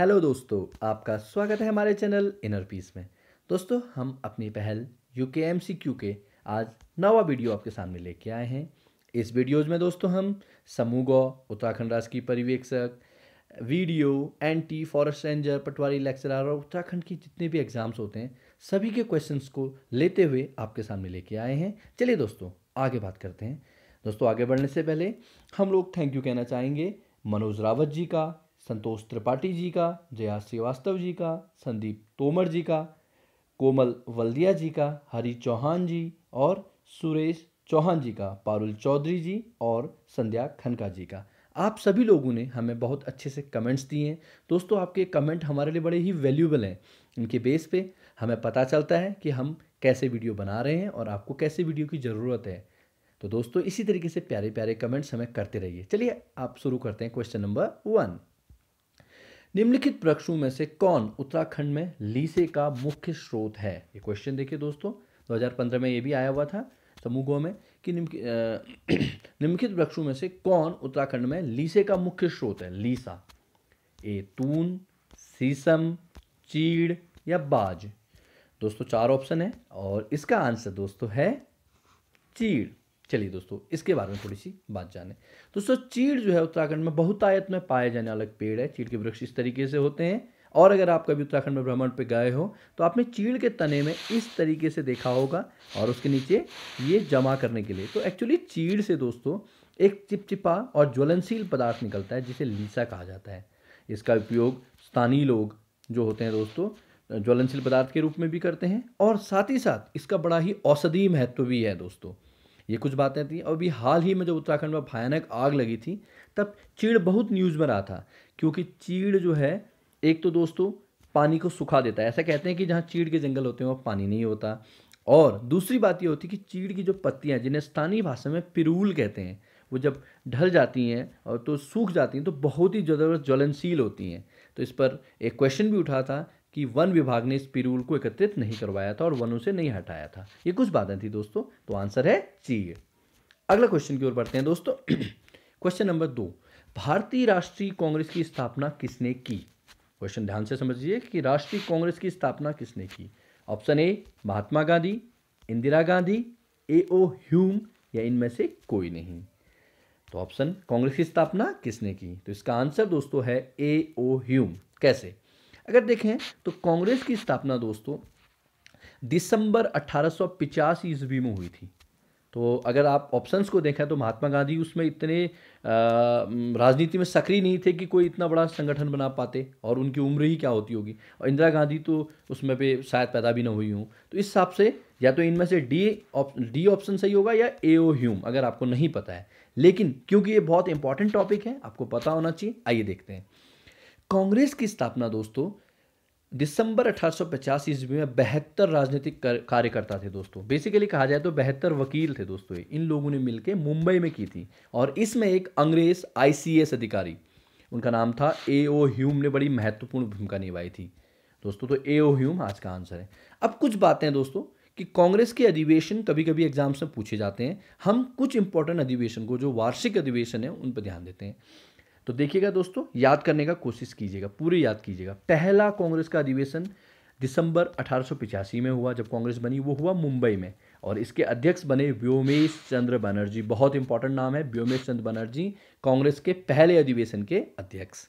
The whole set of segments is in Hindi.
हेलो दोस्तों आपका स्वागत है हमारे चैनल इनर पीस में दोस्तों हम अपनी पहल यू के एम सी क्यू के आज नवा वीडियो आपके सामने लेके आए हैं इस वीडियोज में दोस्तों हम समूह गौ उत्तराखंड राज की परिवेक्षक वीडियो एंटी फॉरेस्ट रेंजर पटवारी लेक्चरार और उत्तराखंड की जितने भी एग्ज़ाम्स होते हैं सभी के क्वेश्चंस को लेते हुए आपके सामने लेके आए हैं चलिए दोस्तों आगे बात करते हैं दोस्तों आगे बढ़ने से पहले हम लोग थैंक यू कहना चाहेंगे मनोज रावत जी का संतोष त्रिपाठी जी का जया श्रीवास्तव जी का संदीप तोमर जी का कोमल वल्दिया जी का हरी चौहान जी और सुरेश चौहान जी का पारुल चौधरी जी और संध्या खनका जी का आप सभी लोगों ने हमें बहुत अच्छे से कमेंट्स दिए हैं दोस्तों आपके कमेंट हमारे लिए बड़े ही वैल्यूबल हैं इनके बेस पे हमें पता चलता है कि हम कैसे वीडियो बना रहे हैं और आपको कैसे वीडियो की ज़रूरत है तो दोस्तों इसी तरीके से प्यारे प्यारे कमेंट्स हमें करते रहिए चलिए आप शुरू करते हैं क्वेश्चन नंबर वन निम्नलिखित वृक्षों में से कौन उत्तराखंड में लीसे का मुख्य स्रोत है ये क्वेश्चन देखिए दोस्तों 2015 में ये भी आया हुआ था समूहों में कि निम्नलिखित वृक्षों में से कौन उत्तराखंड में लीसे का मुख्य स्रोत है लीसा ए तून सीसम चीड़ या बाज दोस्तों चार ऑप्शन है और इसका आंसर दोस्तों है चीड़ चलिए दोस्तों इसके बारे में थोड़ी सी बात जाने दोस्तों चीड़ जो है उत्तराखंड में बहुतायत में पाए जाने वाला पेड़ है चीड़ के वृक्ष इस तरीके से होते हैं और अगर आप कभी उत्तराखंड में भ्रमण पर गए हो तो आपने चीड़ के तने में इस तरीके से देखा होगा और उसके नीचे ये जमा करने के लिए तो एक्चुअली चीड़ से दोस्तों एक चिपचिपा और ज्वलनशील पदार्थ निकलता है जिसे लीसा कहा जाता है इसका उपयोग स्थानीय लोग जो होते हैं दोस्तों ज्वलनशील पदार्थ के रूप में भी करते हैं और साथ ही साथ इसका बड़ा ही औषधीय महत्व भी है दोस्तों ये कुछ बातें थी और अभी हाल ही में जब उत्तराखंड में भयानक आग लगी थी तब चीड़ बहुत न्यूज़ में रहा था क्योंकि चीड़ जो है एक तो दोस्तों पानी को सुखा देता है ऐसा कहते हैं कि जहाँ चीड़ के जंगल होते हैं वहाँ पानी नहीं होता और दूसरी बात ये होती है कि चीड़ की जो पत्तियाँ जिन्हें स्थानीय भाषा में पिरूल कहते हैं वो जब ढल जाती हैं और तो सूख जाती हैं तो बहुत ही ज़बरदस्त ज्वलनशील होती हैं तो इस पर एक क्वेश्चन भी उठा था कि वन विभाग ने इस पिरूल को एकत्रित नहीं करवाया था और वनों से नहीं हटाया था ये कुछ बातें थी दोस्तों तो आंसर है सी अगला क्वेश्चन की ओर बढ़ते हैं दोस्तों क्वेश्चन नंबर दो भारतीय राष्ट्रीय कांग्रेस की स्थापना किसने की क्वेश्चन ध्यान से समझिए कि राष्ट्रीय कांग्रेस की स्थापना किसने की option A Mahatma Gandhi Indira Gandhi A O Hume या इनमें से कोई नहीं तो ऑप्शन कांग्रेस की स्थापना किसने की तो इसका आंसर दोस्तों है ए ओ ह्यूम कैसे अगर देखें तो कांग्रेस की स्थापना दोस्तों दिसंबर अट्ठारह ईस्वी में हुई थी तो अगर आप ऑप्शंस को देखें तो महात्मा गांधी उसमें इतने राजनीति में सक्रिय नहीं थे कि कोई इतना बड़ा संगठन बना पाते और उनकी उम्र ही क्या होती होगी और इंदिरा गांधी तो उसमें पे शायद पैदा भी ना हुई हूँ तो इस हिसाब से या तो इनमें से डी डी ऑप्शन सही होगा या ए ओ ह्यूम अगर आपको नहीं पता है लेकिन क्योंकि ये बहुत इंपॉर्टेंट टॉपिक है आपको पता होना चाहिए आइए देखते हैं कांग्रेस की स्थापना दोस्तों दिसंबर 1850 ईस्वी में बेहतर राजनीतिक कार्यकर्ता थे दोस्तों बेसिकली कहा जाए तो बेहतर वकील थे दोस्तों इन लोगों ने मिलकर मुंबई में की थी और इसमें एक अंग्रेज आईसीएस अधिकारी उनका नाम था ए ओ ह्यूम ने बड़ी महत्वपूर्ण भूमिका निभाई थी दोस्तों तो ए ओ ह्यूम आज का आंसर है अब कुछ बातें दोस्तों कि कांग्रेस के अधिवेशन कभी कभी एग्जाम्स में पूछे जाते हैं हम कुछ इंपॉर्टेंट अधिवेशन को जो वार्षिक अधिवेशन है उन पर ध्यान देते हैं तो देखिएगा दोस्तों याद करने का कोशिश कीजिएगा पूरे याद कीजिएगा पहला कांग्रेस का अधिवेशन दिसंबर अठारह में हुआ जब कांग्रेस बनी वो हुआ मुंबई में और इसके अध्यक्ष बने व्योमेश चंद्र बनर्जी बहुत इंपॉर्टेंट नाम है व्योमेश चंद्र बनर्जी कांग्रेस के पहले अधिवेशन के अध्यक्ष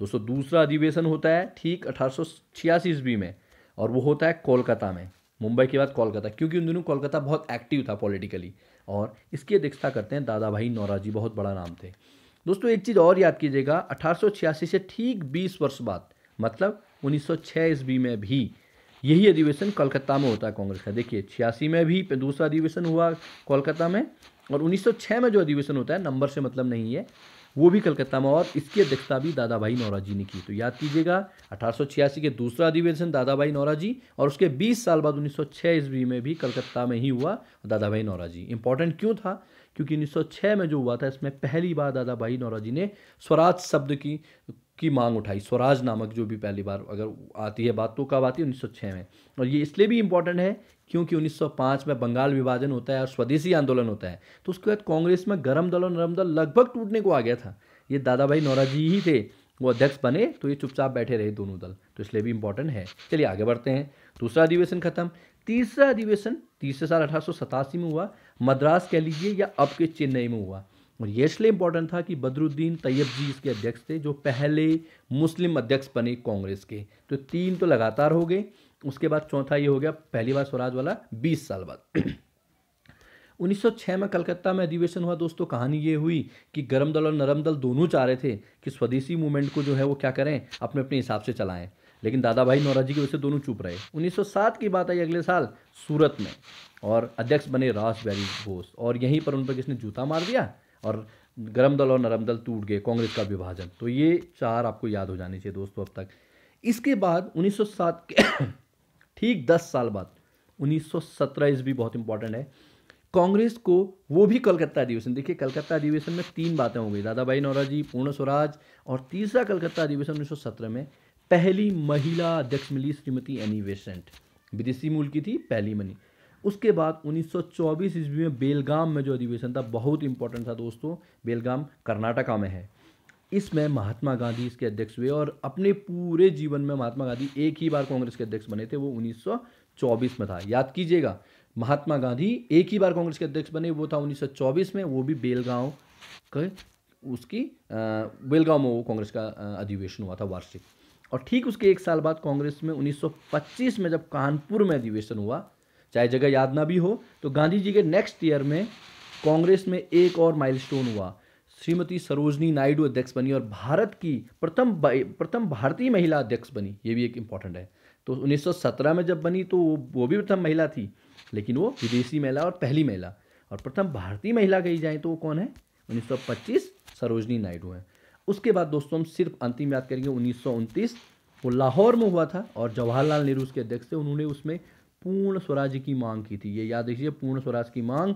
दोस्तों दूसरा अधिवेशन होता है ठीक अठारह ईस्वी में और वो होता है कोलकाता में मुंबई के बाद कोलकाता क्योंकि उन दिनों कोलकाता बहुत एक्टिव था पॉलिटिकली और इसकी अध्यक्षता करते हैं दादा भाई नौराजी बहुत बड़ा नाम थे दोस्तों एक चीज़ और याद कीजिएगा अठारह से ठीक बीस वर्ष बाद मतलब 1906 ईस्वी में भी यही अधिवेशन कोलकाता में होता है कांग्रेस का देखिए छियासी में भी दूसरा अधिवेशन हुआ कोलकाता में और 1906 में जो अधिवेशन होता है नंबर से मतलब नहीं है वो भी कलकत्ता में और इसकी अध्यक्षता भी दादा भाई नौराजी ने की तो याद कीजिएगा अठारह के दूसरा अधिवेशन दादा भाई नौराजी और उसके 20 साल बाद 1906 ईस्वी में भी कलकत्ता में ही हुआ दादा भाई नौराजी इंपॉर्टेंट क्यों था क्योंकि 1906 में जो हुआ था इसमें पहली बार दादा भाई नौराजी ने स्वराज शब्द की की मांग उठाई स्वराज नामक जो भी पहली बार अगर आती है बात तो कब आती है 1906 में और ये इसलिए भी इम्पोर्टेंट है क्योंकि 1905 में बंगाल विभाजन होता है और स्वदेशी आंदोलन होता है तो उसके बाद कांग्रेस में गर्म दल और नरम दल लगभग टूटने को आ गया था ये दादा भाई नौराजी ही थे वो अध्यक्ष बने तो ये चुपचाप बैठे रहे दोनों दल तो इसलिए भी इम्पोर्टेंट है चलिए आगे बढ़ते हैं दूसरा अधिवेशन खत्म तीसरा अधिवेशन तीसरे साल अठारह में हुआ मद्रास कह लीजिए या अब के चेन्नई में हुआ और ये इसलिए इम्पोर्टेंट था कि बदरुद्दीन तैयब जी इसके अध्यक्ष थे जो पहले मुस्लिम अध्यक्ष बने कांग्रेस के तो तीन तो लगातार हो गए उसके बाद चौथा ये हो गया पहली बार स्वराज वाला बीस साल बाद 1906 में कलकत्ता में अधिवेशन हुआ दोस्तों कहानी ये हुई कि गर्म दल और नरम दल दोनों चाह रहे थे कि स्वदेशी मूवमेंट को जो है वो क्या करें अपने अपने हिसाब से चलाएं लेकिन दादा भाई नौराजी की वजह से दोनों चुप रहे 1907 की बात आई अगले साल सूरत में और अध्यक्ष बने बैरी घोष और यहीं पर उन पर किसने जूता मार दिया और गर्म दल और नरम दल टूट गए कांग्रेस का विभाजन तो ये चार आपको याद हो जानी चाहिए दोस्तों अब तक इसके बाद 1907 के ठीक 10 साल बाद 1917 इस भी बहुत इंपॉर्टेंट है कांग्रेस को वो भी कलकत्ता अधिवेशन देखिए कलकत्ता अधिवेशन में तीन बातें हो गई दादा भाई नौराजी पूर्ण स्वराज और तीसरा कलकत्ता अधिवेशन 1917 में पहली महिला अध्यक्ष मिली श्रीमती एनी वेसेंट विदेशी मूल की थी पहली मनी उसके बाद 1924 ईस्वी में बेलगाम में जो अधिवेशन था बहुत इंपॉर्टेंट था दोस्तों बेलगाम कर्नाटका में है इसमें महात्मा गांधी इसके अध्यक्ष हुए और अपने पूरे जीवन में महात्मा गांधी एक ही बार कांग्रेस के अध्यक्ष बने थे वो 1924 में था याद कीजिएगा महात्मा गांधी एक ही बार कांग्रेस के अध्यक्ष बने वो था 1924 में वो भी बेलगांव के उसकी बेलगांव में वो कांग्रेस का अधिवेशन हुआ था वार्षिक और ठीक उसके एक साल बाद कांग्रेस में 1925 में जब कानपुर में अधिवेशन हुआ चाहे जगह याद ना भी हो तो गांधी जी के नेक्स्ट ईयर में कांग्रेस में एक और माइलस्टोन हुआ श्रीमती सरोजनी नायडू अध्यक्ष बनी और भारत की प्रथम प्रथम भारतीय महिला अध्यक्ष बनी ये भी एक इम्पॉर्टेंट है तो 1917 में जब बनी तो वो भी प्रथम महिला थी लेकिन वो विदेशी महिला और पहली महिला और प्रथम भारतीय महिला कही जाए तो वो कौन है 1925 सरोजनी नायडू हैं उसके बाद दोस्तों हम सिर्फ अंतिम याद करेंगे उन्नीस वो लाहौर में हुआ था और जवाहरलाल नेहरू उसके अध्यक्ष थे उन्होंने उसमें पूर्ण स्वराज की मांग की थी ये याद रखिए पूर्ण स्वराज की मांग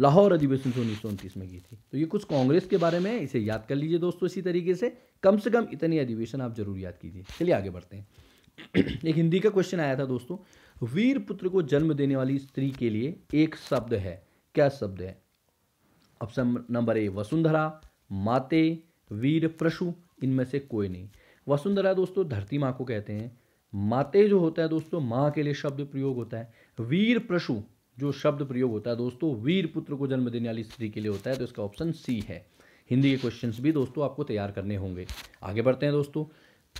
लाहौर अधिवेशन से उन्नीस में की थी तो ये कुछ कांग्रेस के बारे में इसे याद कर लीजिए दोस्तों इसी तरीके से कम से कम इतने अधिवेशन आप जरूर याद कीजिए चलिए आगे बढ़ते हैं एक हिंदी का क्वेश्चन आया था दोस्तों वीर पुत्र को जन्म देने वाली स्त्री के लिए एक शब्द है क्या शब्द है ऑप्शन नंबर ए वसुंधरा माते वीर प्रशु इनमें से कोई नहीं वसुंधरा दोस्तों धरती माँ को कहते हैं माते जो होता है दोस्तों माँ के लिए शब्द प्रयोग होता है वीर प्रशु जो शब्द प्रयोग होता है दोस्तों वीर पुत्र को जन्म देने वाली स्त्री के लिए होता है तो इसका ऑप्शन सी है हिंदी के क्वेश्चंस भी दोस्तों आपको तैयार करने होंगे आगे बढ़ते हैं दोस्तों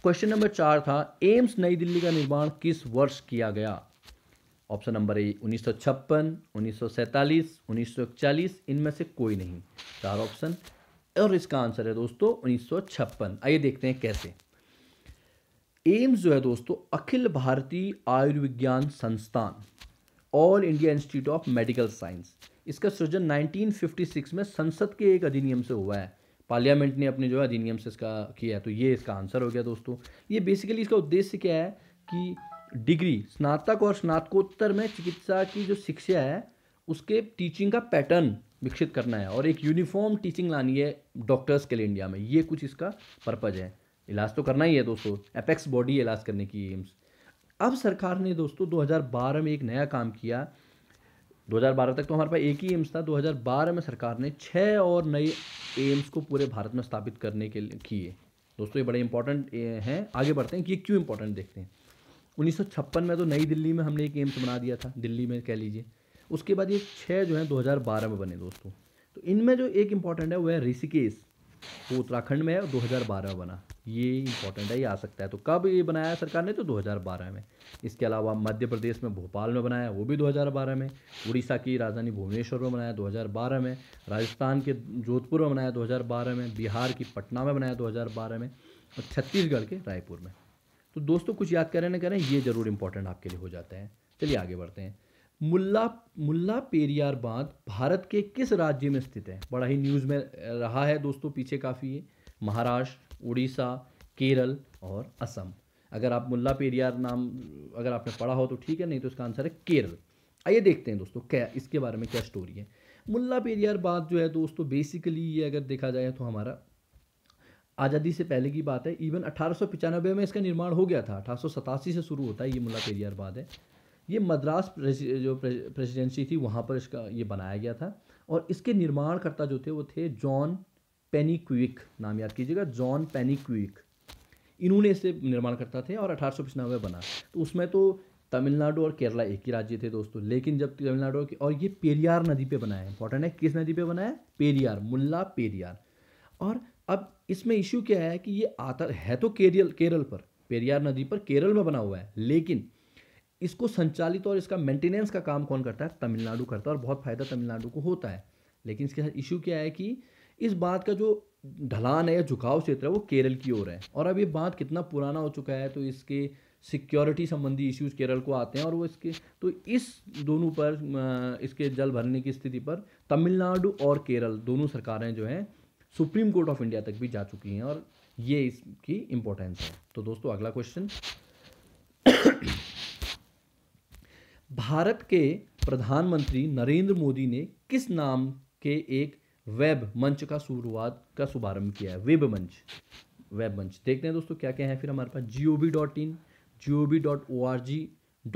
क्वेश्चन नंबर चार था एम्स नई दिल्ली का निर्माण किस वर्ष किया गया ऑप्शन नंबर ए उन्नीस सौ छप्पन उन्नीस सौ सैंतालीस उन्नीस सौ इनमें से कोई नहीं चार ऑप्शन और इसका आंसर है दोस्तों उन्नीस आइए देखते हैं कैसे एम्स जो है दोस्तों अखिल भारतीय आयुर्विज्ञान संस्थान All India Institute of Medical Science इसका सृजन 1956 में संसद के एक अधिनियम से हुआ है पार्लियामेंट ने अपने जो है अधिनियम से इसका किया है तो ये इसका आंसर हो गया दोस्तों ये बेसिकली इसका उद्देश्य क्या है कि डिग्री स्नातक और स्नातकोत्तर में चिकित्सा की जो शिक्षा है उसके टीचिंग का पैटर्न विकसित करना है और एक यूनिफॉर्म टीचिंग लानी है डॉक्टर्स के लिए इंडिया में ये कुछ इसका पर्पज़ है इलाज तो करना ही है दोस्तों एपेक्स बॉडी इलाज करने की एम्स अब सरकार ने दोस्तों 2012 में एक नया काम किया 2012 तक तो हमारे पास एक ही एम्स था 2012 में सरकार ने छः और नए एम्स को पूरे भारत में स्थापित करने के लिए किए दोस्तों ये बड़े इंपॉर्टेंट हैं आगे बढ़ते हैं कि ये क्यों इंपॉर्टेंट देखते हैं उन्नीस में तो नई दिल्ली में हमने एक एम्स बना दिया था दिल्ली में कह लीजिए उसके बाद ये छः जो है 2012 में बने दोस्तों तो इनमें जो एक इम्पॉर्टेंट है वो है ऋषिकेश वो उत्तराखंड में है और दो में बना ये इंपॉर्टेंट है ये आ सकता है तो कब ये बनाया सरकार ने तो 2012 में इसके अलावा मध्य प्रदेश में भोपाल में बनाया वो भी 2012 में उड़ीसा की राजधानी भुवनेश्वर में बनाया 2012 में राजस्थान के जोधपुर में बनाया 2012 में बिहार की पटना में बनाया 2012 में और छत्तीसगढ़ के रायपुर में तो दोस्तों कुछ याद करें ना करें ये ज़रूर इंपॉर्टेंट आपके लिए हो जाता है चलिए आगे बढ़ते हैं मुल्ला मुल्ला पेरियार बांध भारत के किस राज्य में स्थित है बड़ा ही न्यूज़ में रहा है दोस्तों पीछे काफ़ी है महाराष्ट्र उड़ीसा केरल और असम अगर आप मुल्ला पेरियार नाम अगर आपने पढ़ा हो तो ठीक है नहीं तो इसका आंसर है केरल आइए देखते हैं दोस्तों क्या इसके बारे में क्या स्टोरी है मुल्ला पेरियार बांध जो है दोस्तों बेसिकली ये अगर देखा जाए तो हमारा आज़ादी से पहले की बात है इवन अठारह में इसका निर्माण हो गया था अठारह से शुरू होता है ये मुला पेरियार बांध है ये मद्रास जो प्रेसिडेंसी थी वहाँ पर इसका ये बनाया गया था और इसके निर्माणकर्ता जो थे वो थे जॉन क्विक नाम याद कीजिएगा जॉन क्विक इन्होंने निर्माण निर्माणकर्ता थे और अठारह बना तो उसमें तो तमिलनाडु और केरला एक ही राज्य थे दोस्तों लेकिन जब तमिलनाडु और ये पेरियार नदी पे बनाया है इंपॉर्टेंट है किस नदी पे बनाया पेरियार मुल्ला पेरियार और अब इसमें इश्यू क्या है कि ये आता है तो केरल केरल पर पेरियार नदी पर केरल में बना हुआ है लेकिन इसको संचालित और इसका मेंटेनेंस का काम कौन करता है तमिलनाडु करता है और बहुत फ़ायदा तमिलनाडु को होता है लेकिन इसके साथ इशू क्या है कि इस बात का जो ढलान है या झुकाव क्षेत्र है वो केरल की ओर है और अब ये बात कितना पुराना हो चुका है तो इसके सिक्योरिटी संबंधी इश्यूज केरल को आते हैं और वो इसके तो इस दोनों पर इसके जल भरने की स्थिति पर तमिलनाडु और केरल दोनों सरकारें जो हैं सुप्रीम कोर्ट ऑफ इंडिया तक भी जा चुकी हैं और ये इसकी इम्पोर्टेंस है तो दोस्तों अगला क्वेश्चन भारत के प्रधानमंत्री नरेंद्र मोदी ने किस नाम के एक वेब मंच का शुरुआत का शुभारंभ किया है वेब मंच वेब मंच देखते हैं दोस्तों क्या क्या है फिर हमारे पास G O B dot in G O B dot O R G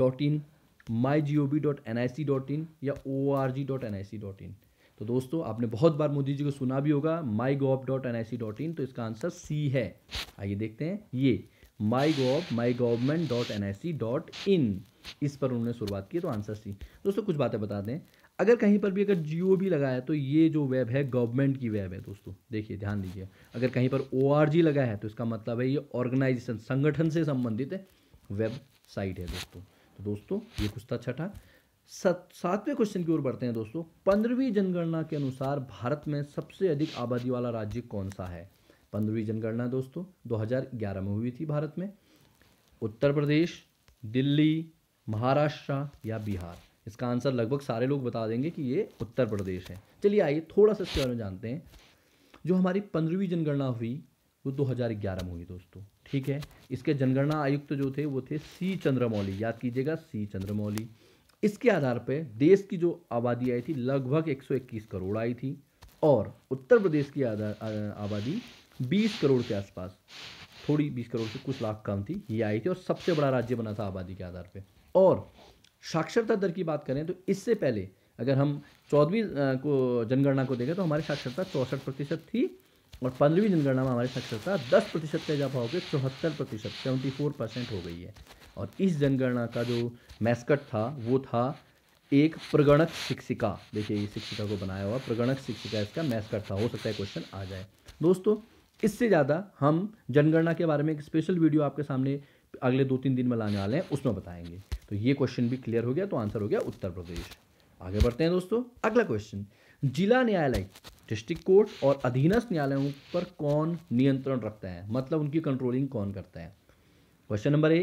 dot in my G O B dot N I C dot in या O R G dot N I C dot in तो दोस्तों आपने बहुत बार मोदी जी को सुना भी होगा my gov dot N I C dot in तो इसका आंसर सी है आइए देखते हैं ये my gov my government dot N I C dot in इस पर उन्होंने शुरुआत की तो आंसर सी दोस्तों कुछ बातें बता दें अगर कहीं पर भी अगर जियो भी लगा है तो ये जो वेब है गवर्नमेंट की वेब है दोस्तों देखिए ध्यान दीजिए अगर कहीं पर ओ आर जी लगाया है तो इसका मतलब है ये ऑर्गेनाइजेशन संगठन से संबंधित है वेबसाइट है दोस्तों तो दोस्तों ये कुछ था छठा सातवें क्वेश्चन की ओर बढ़ते हैं दोस्तों पंद्रहवीं जनगणना के अनुसार भारत में सबसे अधिक आबादी वाला राज्य कौन सा है पंद्रहवीं जनगणना दोस्तों 2011 में हुई थी भारत में उत्तर प्रदेश दिल्ली महाराष्ट्र या बिहार इसका आंसर लगभग सारे लोग बता देंगे कि ये उत्तर प्रदेश है चलिए आइए थोड़ा सा इसके बारे में जानते हैं जो हमारी पंद्रहवीं जनगणना हुई वो 2011 में हुई दोस्तों ठीक है इसके जनगणना आयुक्त जो थे वो थे सी चंद्रमौली याद कीजिएगा सी चंद्रमौली इसके आधार पर देश की जो आबादी आई थी लगभग 121 करोड़ आई थी और उत्तर प्रदेश की आबादी बीस करोड़ के आसपास थोड़ी बीस करोड़ से कुछ लाख कम थी ये आई थी और सबसे बड़ा राज्य बना था आबादी के आधार पर और साक्षरता दर की बात करें तो इससे पहले अगर हम चौदहवीं को जनगणना को देखें तो हमारी साक्षरता चौंसठ प्रतिशत थी और पंद्रहवीं जनगणना में हमारी साक्षरता दस प्रतिशत का इजाफा होकर चौहत्तर प्रतिशत सेवेंटी फोर परसेंट हो गई है और इस जनगणना का जो मैस्कट था वो था एक प्रगणक शिक्षिका देखिए ये शिक्षिका को बनाया हुआ प्रगणक शिक्षिका इसका मैस्कट था हो सकता है क्वेश्चन आ जाए दोस्तों इससे ज़्यादा हम जनगणना के बारे में एक स्पेशल वीडियो आपके सामने अगले दो तीन दिन में लाने वाले हैं उसमें बताएंगे तो ये क्वेश्चन भी क्लियर हो गया तो आंसर हो गया उत्तर प्रदेश आगे बढ़ते हैं दोस्तों अगला क्वेश्चन जिला न्यायालय डिस्ट्रिक्ट कोर्ट और अधीनस्थ न्यायालयों पर कौन नियंत्रण रखता है मतलब उनकी कंट्रोलिंग कौन करता है question number A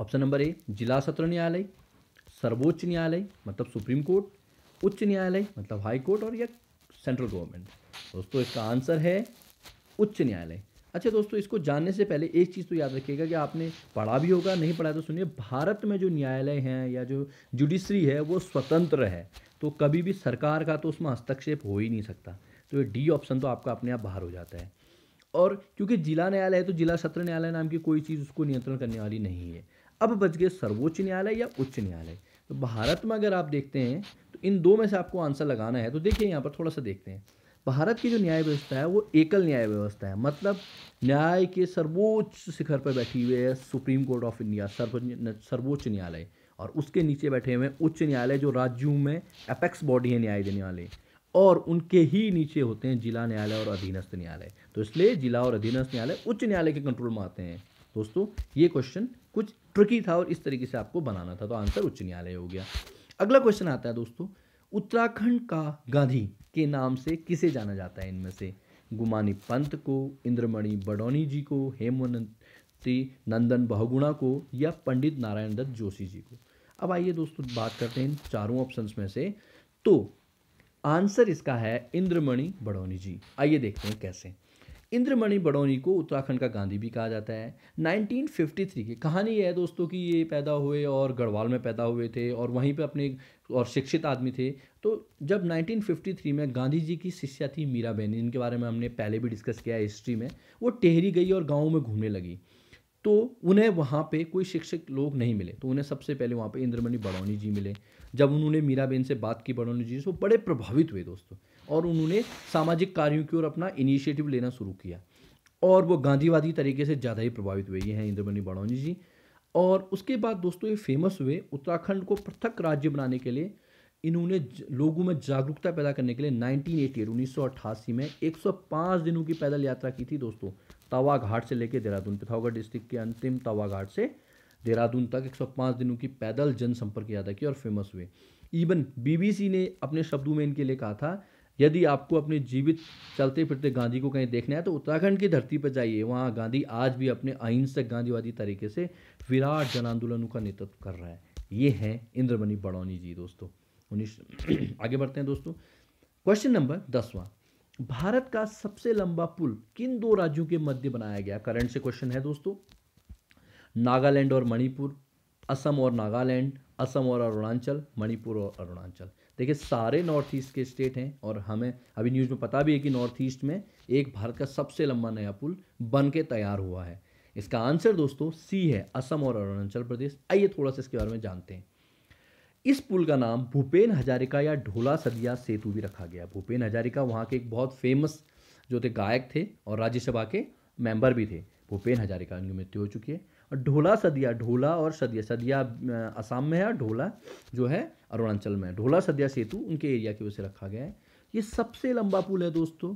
option number A जिला सत्र न्यायालय सर्वोच्च न्यायालय मतलब सुप्रीम कोर्ट उच्च न्यायालय मतलब हाई कोर्ट और या सेंट्रल गवर्नमेंट दोस्तों इसका आंसर है उच्च न्यायालय अच्छा दोस्तों इसको जानने से पहले एक चीज़ तो याद रखिएगा कि आपने पढ़ा भी होगा नहीं पढ़ा तो सुनिए भारत में जो न्यायालय हैं या जो जुडिशरी है वो स्वतंत्र है तो कभी भी सरकार का तो उसमें हस्तक्षेप हो ही नहीं सकता तो ये डी ऑप्शन तो आपका अपने आप बाहर हो जाता है और क्योंकि जिला न्यायालय है तो जिला सत्र न्यायालय नाम की कोई चीज़ उसको नियंत्रण करने वाली नहीं है अब बच गए सर्वोच्च न्यायालय या उच्च न्यायालय तो भारत में अगर आप देखते हैं तो इन दो में से आपको आंसर लगाना है तो देखिए यहाँ पर थोड़ा सा देखते हैं भारत की जो न्याय व्यवस्था है वो एकल न्याय व्यवस्था है मतलब न्याय के सर्वोच्च शिखर पर बैठी हुई है सुप्रीम कोर्ट ऑफ इंडिया सर्वोच्च न्यायालय और उसके नीचे बैठे हुए उच्च न्यायालय जो राज्यों में अपेक्स बॉडी है न्याय देने वाले और उनके ही नीचे होते हैं जिला न्यायालय और अधीनस्थ न्यायालय तो इसलिए जिला और अधीनस्थ न्यायालय उच्च न्यायालय के कंट्रोल में आते हैं दोस्तों ये क्वेश्चन कुछ ट्रिकी था और इस तरीके से आपको बनाना था तो आंसर उच्च न्यायालय हो गया अगला क्वेश्चन आता है दोस्तों उत्तराखंड का गांधी के नाम से किसे जाना जाता है इनमें से गुमानी पंत को इंद्रमणि बडौनी जी को हेमवंती नंदन बहुगुणा को या पंडित नारायण दत्त जोशी जी को अब आइए दोस्तों बात करते हैं इन चारों ऑप्शंस में से तो आंसर इसका है इंद्रमणि बडौनी जी आइए देखते हैं कैसे इंद्रमणि बडौनी को उत्तराखंड का गांधी भी कहा जाता है 1953 की कहानी यह है दोस्तों कि ये पैदा हुए और गढ़वाल में पैदा हुए थे और वहीं पे अपने और शिक्षित आदमी थे तो जब 1953 में गांधी जी की शिष्या थी मीराबेन जिनके बारे में हमने पहले भी डिस्कस किया है हिस्ट्री में वो टेहरी गई और गाँव में घूमने लगी तो उन्हें वहाँ पे कोई शिक्षक लोग नहीं मिले तो उन्हें सबसे पहले वहाँ पे इंद्रमणि बड़ौनी जी मिले जब उन्होंने मीराबेन से बात की बड़ौनी जी से वो बड़े प्रभावित हुए दोस्तों और उन्होंने सामाजिक कार्यों की ओर अपना इनिशिएटिव लेना शुरू किया और वो गांधीवादी तरीके से ज़्यादा ही प्रभावित हुए ये हैं इंद्रमणि बड़ौनी जी और उसके बाद दोस्तों ये फेमस हुए उत्तराखंड को पृथक राज्य बनाने के लिए इन्होंने लोगों में जागरूकता पैदा करने के लिए 1988 में 105 दिनों की पैदल यात्रा की थी दोस्तों तवा घाट से लेकर देहरादून पिथौगढ़ डिस्ट्रिक्ट के अंतिम तवा घाट से देहरादून तक 105 दिनों की पैदल जनसंपर्क यात्रा की और फेमस हुए इवन बीबीसी ने अपने शब्दों में इनके लिए कहा था यदि आपको अपने जीवित चलते फिरते गांधी को कहीं देखना है तो उत्तराखंड की धरती पर जाइए वहाँ गांधी आज भी अपने अहिंसक गांधीवादी तरीके से विराट जन आंदोलनों का नेतृत्व कर रहा है ये हैं इंद्रमणि बड़ौनी जी दोस्तों उन्नीस आगे बढ़ते हैं दोस्तों क्वेश्चन नंबर दसवां भारत का सबसे लंबा पुल किन दो राज्यों के मध्य बनाया गया करंट से क्वेश्चन है दोस्तों नागालैंड और मणिपुर असम और नागालैंड असम और अरुणाचल मणिपुर और अरुणाचल देखिए सारे नॉर्थ ईस्ट के स्टेट हैं और हमें अभी न्यूज़ में पता भी है कि नॉर्थ ईस्ट में एक भारत का सबसे लंबा नया पुल बन के तैयार हुआ है इसका आंसर दोस्तों सी है असम और अरुणाचल प्रदेश आइए थोड़ा सा इसके बारे में जानते हैं इस पुल का नाम भूपेन हजारिका या ढोला सदिया सेतु भी रखा गया भूपेन हजारिका वहाँ के एक बहुत फेमस जो थे गायक थे और राज्यसभा के मेंबर भी थे भूपेन हजारिका उनकी मृत्यु हो चुकी है और ढोला सदिया ढोला और सदिया सदिया असम में है और ढोला जो है अरुणाचल में ढोला सदिया सेतु उनके एरिया की वजह से रखा गया है ये सबसे लंबा पुल है दोस्तों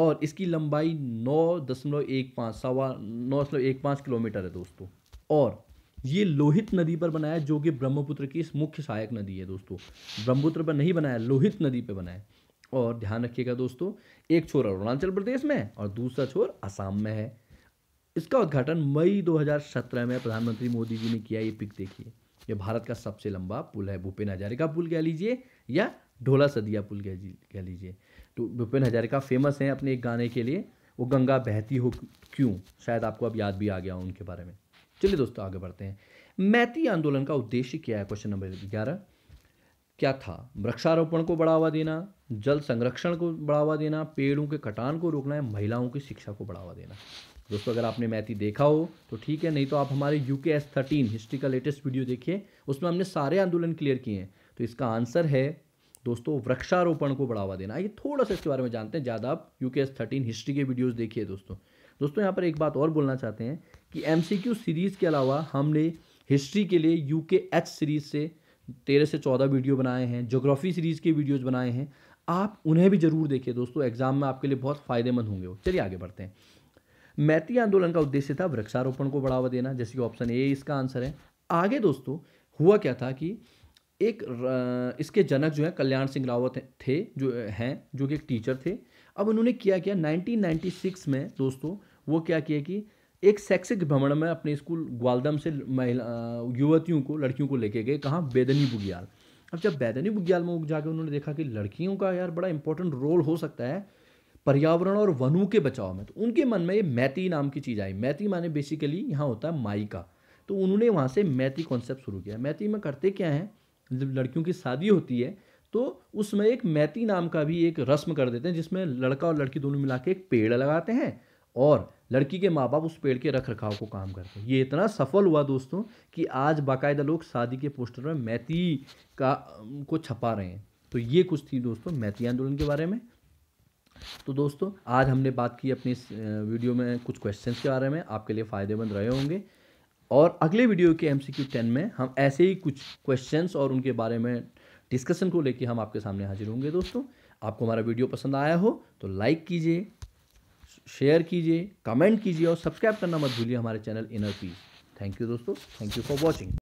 और इसकी लंबाई नौ दशमलव एक पाँच सवा नौ दशमलव एक पाँच किलोमीटर है दोस्तों और ये लोहित नदी पर बनाया जो कि ब्रह्मपुत्र की मुख्य सहायक नदी है दोस्तों ब्रह्मपुत्र पर नहीं बनाया लोहित नदी पर बनाया और ध्यान रखिएगा दोस्तों एक छोर अरुणाचल प्रदेश में और दूसरा छोर असम में है इसका उद्घाटन मई 2017 में प्रधानमंत्री मोदी जी ने किया ये पिक देखिए ये भारत का सबसे लंबा पुल है भूपेन हजारिका पुल कह लीजिए या ढोला सदिया पुल कह लीजिए तो भूपेन हजारिका फेमस हैं अपने एक गाने के लिए वो गंगा बहती हो क्यों शायद आपको अब याद भी आ गया उनके बारे में चलिए दोस्तों आगे बढ़ते हैं मैती आंदोलन का उद्देश्य क्या है क्वेश्चन नंबर ग्यारह क्या था वृक्षारोपण को बढ़ावा देना जल संरक्षण को बढ़ावा देना पेड़ों के कटान को रोकना है महिलाओं की शिक्षा को बढ़ावा देना दोस्तों अगर आपने मैथी देखा हो तो ठीक है नहीं तो आप हमारे U K S thirteen history का लेटेस्ट वीडियो देखिए उसमें हमने सारे आंदोलन क्लियर किए हैं तो इसका आंसर है दोस्तों वृक्षारोपण को बढ़ावा देना ये थोड़ा सा इसके बारे में जानते हैं ज़्यादा आप U K S thirteen history के वीडियोज़ देखिए दोस्तों दोस्तों यहाँ पर एक बात और बोलना चाहते हैं कि एम सीरीज़ के अलावा हमने हिस्ट्री के लिए यू के एच सीरीज़ से तेरह से चौदह वीडियो बनाए हैं जोग्राफी सीरीज़ के वीडियोज़ बनाए हैं आप उन्हें भी ज़रूर देखिए दोस्तों एग्ज़ाम में आपके लिए बहुत फ़ायदेमंद होंगे वो चलिए आगे बढ़ते हैं मैती आंदोलन का उद्देश्य था वृक्षारोपण को बढ़ावा देना जैसे कि ऑप्शन ए इसका आंसर है आगे दोस्तों हुआ क्या था कि एक इसके जनक जो है कल्याण सिंह रावत थे जो हैं जो कि एक टीचर थे अब उन्होंने क्या किया 1996 में दोस्तों वो क्या किया कि एक शैक्षिक भ्रमण में अपने स्कूल ग्वालदम से महिला युवतियों को लड़कियों को लेके गए कहाँ बेदनी बुग्याल अब जब बेदनी बुग्याल में जाकर उन्होंने देखा कि लड़कियों का यार बड़ा इंपॉर्टेंट रोल हो सकता है पर्यावरण और वनों के बचाव में तो उनके मन में ये मैती नाम की चीज़ आई मैती माने बेसिकली यहाँ होता है माई का तो उन्होंने वहाँ से मैती कॉन्सेप्ट शुरू किया मैती में करते क्या हैं जब लड़कियों की शादी होती है तो उसमें एक मैती नाम का भी एक रस्म कर देते हैं जिसमें लड़का और लड़की दोनों मिला के एक पेड़ लगाते हैं और लड़की के माँ बाप उस पेड़ के रख रखाव को काम करते हैं ये इतना सफल हुआ दोस्तों कि आज बाकायदा लोग शादी के पोस्टर में मैथी का को छपा रहे हैं तो ये कुछ थी दोस्तों मैथी आंदोलन के बारे में तो दोस्तों आज हमने बात की अपनी इस वीडियो में कुछ क्वेश्चंस के बारे में आपके लिए फ़ायदेमंद रहे होंगे और अगले वीडियो के एम सी क्यू टेन में हम ऐसे ही कुछ क्वेश्चन और उनके बारे में डिस्कशन को लेकर हम आपके सामने हाजिर होंगे दोस्तों आपको हमारा वीडियो पसंद आया हो तो लाइक कीजिए शेयर कीजिए कमेंट कीजिए और सब्सक्राइब करना मत भूलिए हमारे channel inner peace thank you दोस्तों थैंक यू फॉर वॉचिंग